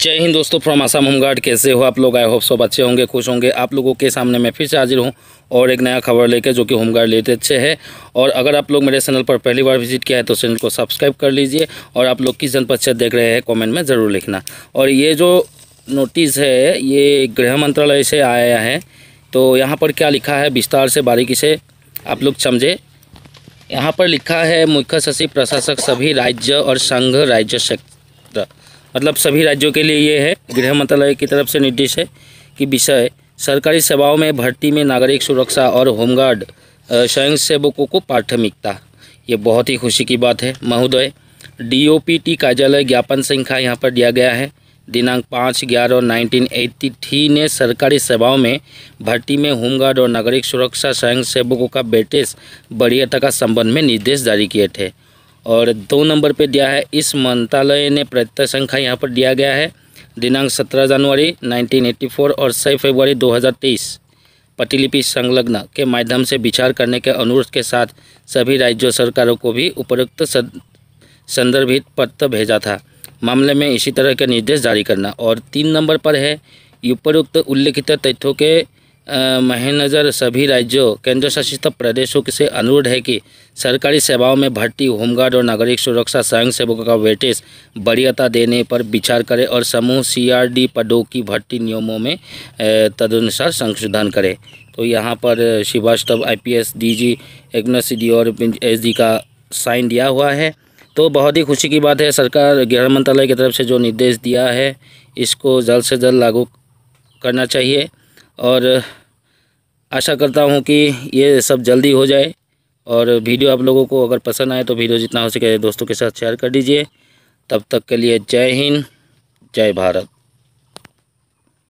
जय हिंद दोस्तों from Assam home guard कैसे हो आप लोग आई होप सब अच्छे होंगे खुश होंगे आप लोगों के सामने मैं फिर से हाजिर हूँ और एक नया खबर लेकर जो कि होमगार्ड लेते अच्छे है और अगर आप लोग मेरे चैनल पर पहली बार विजिट किया है तो चैनल को सब्सक्राइब कर लीजिए और आप लोग किस जनपद देख रहे हैं कॉमेंट में ज़रूर लिखना और ये जो नोटिस है ये गृह मंत्रालय से आया है तो यहाँ पर क्या लिखा है विस्तार से बारीकी से आप लोग समझे यहाँ पर लिखा है मुख्य सचिव प्रशासक सभी राज्य और संघ राज्य क्षेत्र मतलब सभी राज्यों के लिए ये है गृह मंत्रालय की तरफ से निर्देश है कि विषय सरकारी सेवाओं में भर्ती में नागरिक सुरक्षा और होमगार्ड स्वयंसेवकों को प्राथमिकता ये बहुत ही खुशी की बात है महोदय डीओपीटी कार्यालय ज्ञापन संख्या यहाँ पर दिया गया है दिनांक पाँच ग्यारह नाइनटीन एट्टी थ्री ने सरकारी सेवाओं में भर्ती में होमगार्ड और नागरिक सुरक्षा स्वयंसेवकों का बेटे बढ़ियता का संबंध में निर्देश जारी किए थे और दो नंबर पे दिया है इस मंत्रालय ने प्रत्यय संख्या यहाँ पर दिया गया है दिनांक 17 जनवरी 1984 और 6 फरवरी 2023 प्रतिलिपि संलग्न के माध्यम से विचार करने के अनुरोध के साथ सभी राज्यों सरकारों को भी उपरोक्त संदर्भित पत्र भेजा था मामले में इसी तरह के निर्देश जारी करना और तीन नंबर पर है उपरोक्त उल्लेखित तथ्यों के महेनजर सभी राज्यों केंद्र शासित प्रदेशों से अनुरोध है कि सरकारी सेवाओं में भर्ती होमगार्ड और नागरिक सुरक्षा स्वयं सेवकों का वेटेज बढ़ियाता देने पर विचार करें और समूह सीआरडी पदों की भर्ती नियमों में तदनुसार संशोधन करें तो यहाँ पर श्रीवास्तव आईपीएस डीजी डी और डी का साइन दिया हुआ है तो बहुत ही खुशी की बात है सरकार गृह मंत्रालय की तरफ से जो निर्देश दिया है इसको जल्द से जल्द लागू करना चाहिए और आशा करता हूँ कि ये सब जल्दी हो जाए और वीडियो आप लोगों को अगर पसंद आए तो वीडियो जितना हो सके दोस्तों के साथ शेयर कर दीजिए तब तक के लिए जय हिंद जय भारत